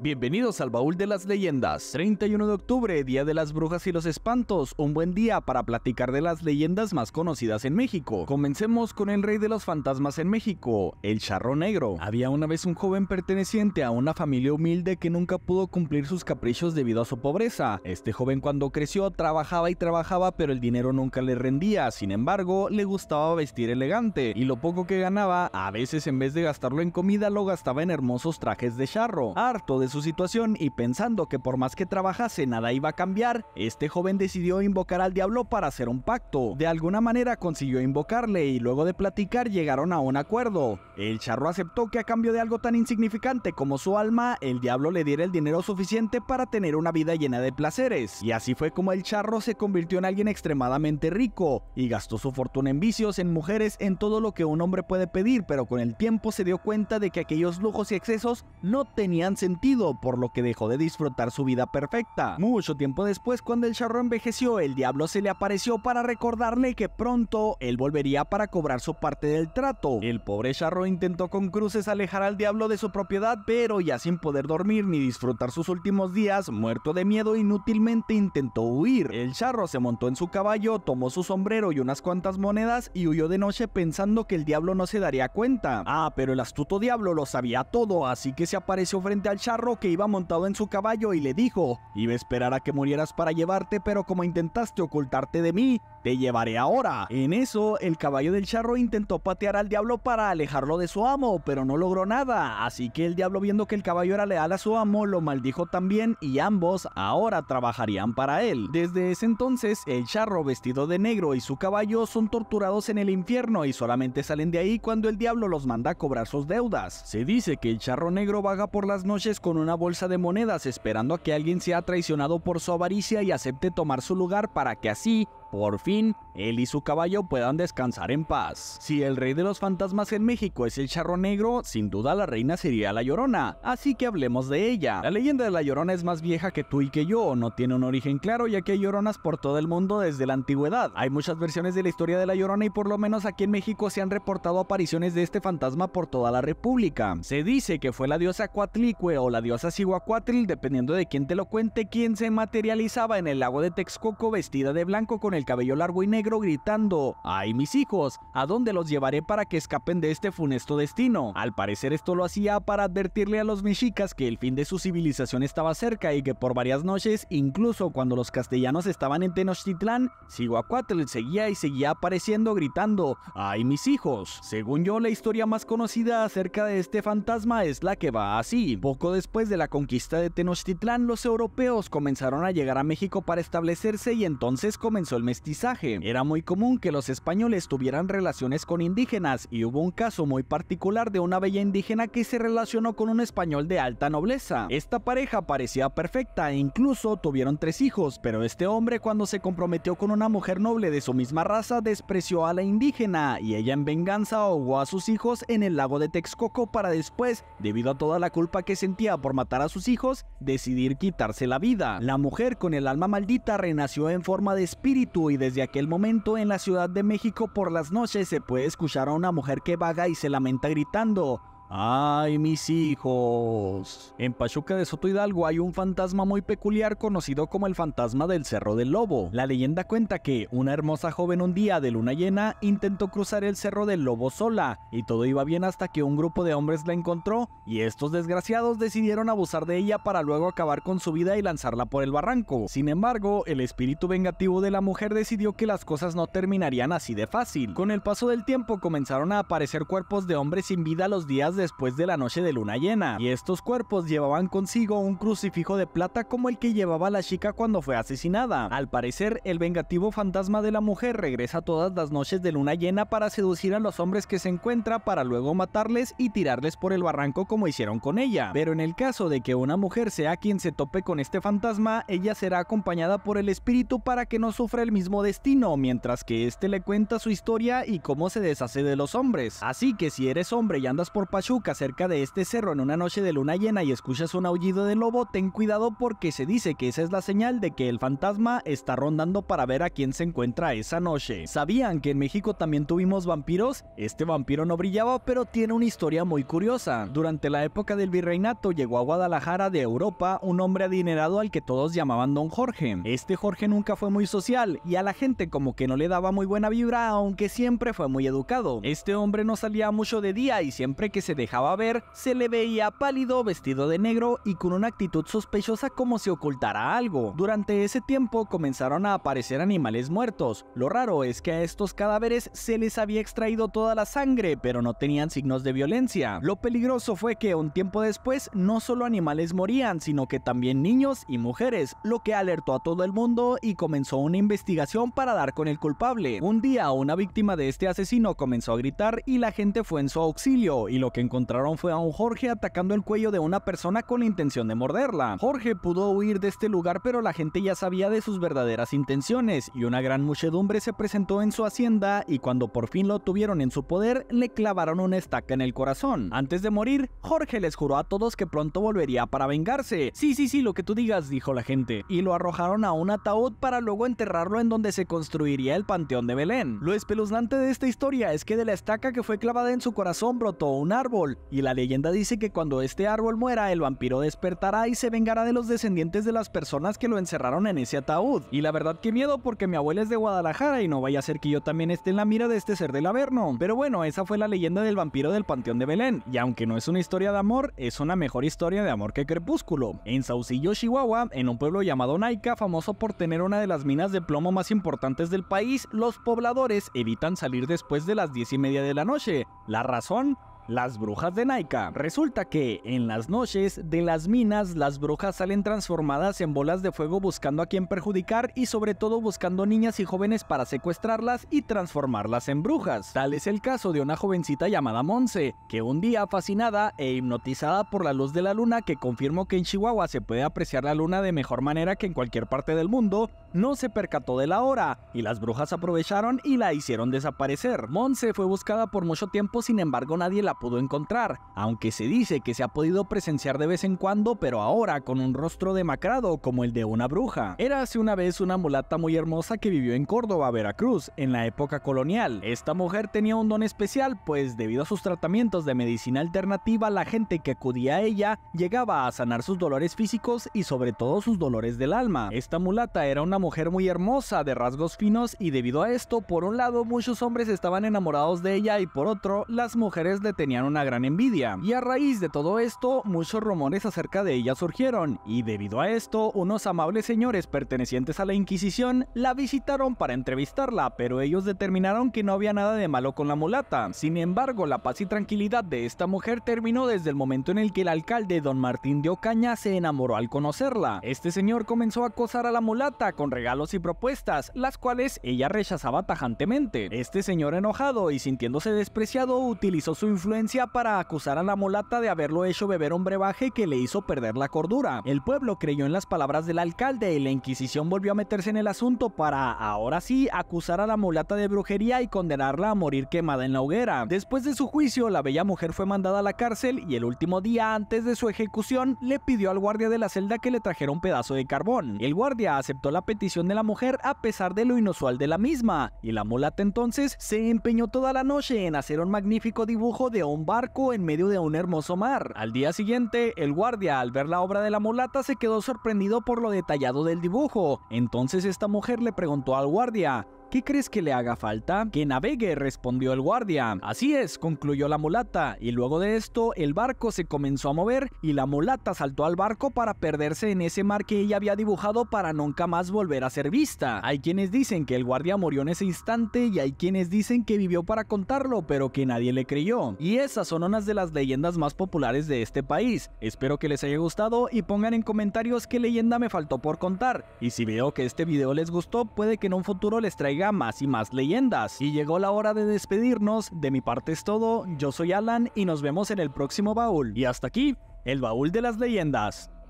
Bienvenidos al baúl de las leyendas, 31 de octubre, Día de las Brujas y los Espantos, un buen día para platicar de las leyendas más conocidas en México. Comencemos con el rey de los fantasmas en México, el charro negro. Había una vez un joven perteneciente a una familia humilde que nunca pudo cumplir sus caprichos debido a su pobreza. Este joven cuando creció trabajaba y trabajaba pero el dinero nunca le rendía, sin embargo le gustaba vestir elegante y lo poco que ganaba, a veces en vez de gastarlo en comida lo gastaba en hermosos trajes de charro, harto de su situación y pensando que por más que trabajase nada iba a cambiar, este joven decidió invocar al diablo para hacer un pacto. De alguna manera consiguió invocarle y luego de platicar llegaron a un acuerdo. El charro aceptó que a cambio de algo tan insignificante como su alma, el diablo le diera el dinero suficiente para tener una vida llena de placeres. Y así fue como el charro se convirtió en alguien extremadamente rico y gastó su fortuna en vicios, en mujeres, en todo lo que un hombre puede pedir, pero con el tiempo se dio cuenta de que aquellos lujos y excesos no tenían sentido por lo que dejó de disfrutar su vida perfecta. Mucho tiempo después, cuando el charro envejeció, el diablo se le apareció para recordarle que pronto él volvería para cobrar su parte del trato. El pobre charro intentó con cruces alejar al diablo de su propiedad, pero ya sin poder dormir ni disfrutar sus últimos días, muerto de miedo, inútilmente intentó huir. El charro se montó en su caballo, tomó su sombrero y unas cuantas monedas y huyó de noche pensando que el diablo no se daría cuenta. Ah, pero el astuto diablo lo sabía todo, así que se apareció frente al charro que iba montado en su caballo y le dijo, iba a esperar a que murieras para llevarte, pero como intentaste ocultarte de mí, te llevaré ahora. En eso, el caballo del charro intentó patear al diablo para alejarlo de su amo, pero no logró nada, así que el diablo viendo que el caballo era leal a su amo, lo maldijo también y ambos ahora trabajarían para él. Desde ese entonces, el charro vestido de negro y su caballo son torturados en el infierno y solamente salen de ahí cuando el diablo los manda a cobrar sus deudas. Se dice que el charro negro vaga por las noches con con una bolsa de monedas esperando a que alguien sea traicionado por su avaricia y acepte tomar su lugar para que así por fin, él y su caballo puedan descansar en paz. Si el rey de los fantasmas en México es el charro negro, sin duda la reina sería la llorona, así que hablemos de ella. La leyenda de la llorona es más vieja que tú y que yo, no tiene un origen claro ya que hay lloronas por todo el mundo desde la antigüedad. Hay muchas versiones de la historia de la llorona y por lo menos aquí en México se han reportado apariciones de este fantasma por toda la república. Se dice que fue la diosa Cuatlicue o la diosa Cihuacuatl, dependiendo de quién te lo cuente, quien se materializaba en el lago de Texcoco vestida de blanco con el cabello largo y negro gritando, ¡Ay mis hijos! ¿A dónde los llevaré para que escapen de este funesto destino? Al parecer esto lo hacía para advertirle a los mexicas que el fin de su civilización estaba cerca y que por varias noches, incluso cuando los castellanos estaban en Tenochtitlán, Siguacuatl seguía y seguía apareciendo gritando, ¡Ay mis hijos! Según yo, la historia más conocida acerca de este fantasma es la que va así. Poco después de la conquista de Tenochtitlán, los europeos comenzaron a llegar a México para establecerse y entonces comenzó el mestizaje. Era muy común que los españoles tuvieran relaciones con indígenas y hubo un caso muy particular de una bella indígena que se relacionó con un español de alta nobleza. Esta pareja parecía perfecta e incluso tuvieron tres hijos, pero este hombre cuando se comprometió con una mujer noble de su misma raza despreció a la indígena y ella en venganza ahogó a sus hijos en el lago de Texcoco para después, debido a toda la culpa que sentía por matar a sus hijos, decidir quitarse la vida. La mujer con el alma maldita renació en forma de espíritu y desde aquel momento en la Ciudad de México por las noches se puede escuchar a una mujer que vaga y se lamenta gritando, Ay, mis hijos. En Pachuca de Soto Hidalgo hay un fantasma muy peculiar conocido como el fantasma del Cerro del Lobo. La leyenda cuenta que una hermosa joven un día de luna llena intentó cruzar el Cerro del Lobo sola y todo iba bien hasta que un grupo de hombres la encontró y estos desgraciados decidieron abusar de ella para luego acabar con su vida y lanzarla por el barranco. Sin embargo, el espíritu vengativo de la mujer decidió que las cosas no terminarían así de fácil. Con el paso del tiempo comenzaron a aparecer cuerpos de hombres sin vida los días de después de la noche de luna llena, y estos cuerpos llevaban consigo un crucifijo de plata como el que llevaba la chica cuando fue asesinada. Al parecer, el vengativo fantasma de la mujer regresa todas las noches de luna llena para seducir a los hombres que se encuentra para luego matarles y tirarles por el barranco como hicieron con ella. Pero en el caso de que una mujer sea quien se tope con este fantasma, ella será acompañada por el espíritu para que no sufra el mismo destino, mientras que este le cuenta su historia y cómo se deshace de los hombres. Así que si eres hombre y andas por pachu Acerca cerca de este cerro en una noche de luna llena y escuchas un aullido de lobo, ten cuidado porque se dice que esa es la señal de que el fantasma está rondando para ver a quién se encuentra esa noche. ¿Sabían que en México también tuvimos vampiros? Este vampiro no brillaba, pero tiene una historia muy curiosa. Durante la época del virreinato llegó a Guadalajara de Europa un hombre adinerado al que todos llamaban Don Jorge. Este Jorge nunca fue muy social y a la gente como que no le daba muy buena vibra, aunque siempre fue muy educado. Este hombre no salía mucho de día y siempre que se dejaba ver, se le veía pálido, vestido de negro y con una actitud sospechosa como si ocultara algo. Durante ese tiempo comenzaron a aparecer animales muertos. Lo raro es que a estos cadáveres se les había extraído toda la sangre, pero no tenían signos de violencia. Lo peligroso fue que un tiempo después no solo animales morían, sino que también niños y mujeres, lo que alertó a todo el mundo y comenzó una investigación para dar con el culpable. Un día una víctima de este asesino comenzó a gritar y la gente fue en su auxilio y lo que encontraron fue a un Jorge atacando el cuello de una persona con la intención de morderla. Jorge pudo huir de este lugar pero la gente ya sabía de sus verdaderas intenciones y una gran muchedumbre se presentó en su hacienda y cuando por fin lo tuvieron en su poder le clavaron una estaca en el corazón. Antes de morir, Jorge les juró a todos que pronto volvería para vengarse. Sí, sí, sí, lo que tú digas, dijo la gente, y lo arrojaron a un ataúd para luego enterrarlo en donde se construiría el Panteón de Belén. Lo espeluznante de esta historia es que de la estaca que fue clavada en su corazón brotó un árbol y la leyenda dice que cuando este árbol muera, el vampiro despertará y se vengará de los descendientes de las personas que lo encerraron en ese ataúd. Y la verdad que miedo porque mi abuela es de Guadalajara y no vaya a ser que yo también esté en la mira de este ser del Averno. Pero bueno, esa fue la leyenda del vampiro del Panteón de Belén, y aunque no es una historia de amor, es una mejor historia de amor que Crepúsculo. En Saucillo, Chihuahua, en un pueblo llamado Naica, famoso por tener una de las minas de plomo más importantes del país, los pobladores evitan salir después de las 10 y media de la noche. La razón, las brujas de Naika. Resulta que en las noches de las minas las brujas salen transformadas en bolas de fuego buscando a quien perjudicar y sobre todo buscando niñas y jóvenes para secuestrarlas y transformarlas en brujas. Tal es el caso de una jovencita llamada Monse, que un día fascinada e hipnotizada por la luz de la luna que confirmó que en Chihuahua se puede apreciar la luna de mejor manera que en cualquier parte del mundo, no se percató de la hora y las brujas aprovecharon y la hicieron desaparecer. Monse fue buscada por mucho tiempo, sin embargo nadie la pudo encontrar, aunque se dice que se ha podido presenciar de vez en cuando, pero ahora con un rostro demacrado como el de una bruja. Era hace una vez una mulata muy hermosa que vivió en Córdoba, Veracruz, en la época colonial. Esta mujer tenía un don especial, pues debido a sus tratamientos de medicina alternativa, la gente que acudía a ella llegaba a sanar sus dolores físicos y sobre todo sus dolores del alma. Esta mulata era una mujer muy hermosa, de rasgos finos, y debido a esto, por un lado, muchos hombres estaban enamorados de ella y por otro, las mujeres le tenían una gran envidia, y a raíz de todo esto, muchos rumores acerca de ella surgieron, y debido a esto, unos amables señores pertenecientes a la Inquisición la visitaron para entrevistarla, pero ellos determinaron que no había nada de malo con la mulata. Sin embargo, la paz y tranquilidad de esta mujer terminó desde el momento en el que el alcalde don Martín de Ocaña se enamoró al conocerla. Este señor comenzó a acosar a la mulata con regalos y propuestas, las cuales ella rechazaba tajantemente. Este señor enojado y sintiéndose despreciado utilizó su influencia para acusar a la mulata de haberlo hecho beber un brebaje que le hizo perder la cordura. El pueblo creyó en las palabras del alcalde y la Inquisición volvió a meterse en el asunto para, ahora sí, acusar a la mulata de brujería y condenarla a morir quemada en la hoguera. Después de su juicio, la bella mujer fue mandada a la cárcel y el último día antes de su ejecución le pidió al guardia de la celda que le trajera un pedazo de carbón. El guardia aceptó la petición de la mujer a pesar de lo inusual de la misma, y la mulata entonces se empeñó toda la noche en hacer un magnífico dibujo de un barco en medio de un hermoso mar. Al día siguiente, el guardia al ver la obra de la mulata se quedó sorprendido por lo detallado del dibujo. Entonces esta mujer le preguntó al guardia, ¿Qué crees que le haga falta? Que navegue, respondió el guardia. Así es, concluyó la mulata, y luego de esto el barco se comenzó a mover y la mulata saltó al barco para perderse en ese mar que ella había dibujado para nunca más volver a ser vista. Hay quienes dicen que el guardia murió en ese instante y hay quienes dicen que vivió para contarlo, pero que nadie le creyó. Y esas son unas de las leyendas más populares de este país. Espero que les haya gustado y pongan en comentarios qué leyenda me faltó por contar. Y si veo que este video les gustó, puede que en un futuro les traiga más y más leyendas. Y llegó la hora de despedirnos, de mi parte es todo, yo soy Alan y nos vemos en el próximo baúl. Y hasta aquí, el baúl de las leyendas.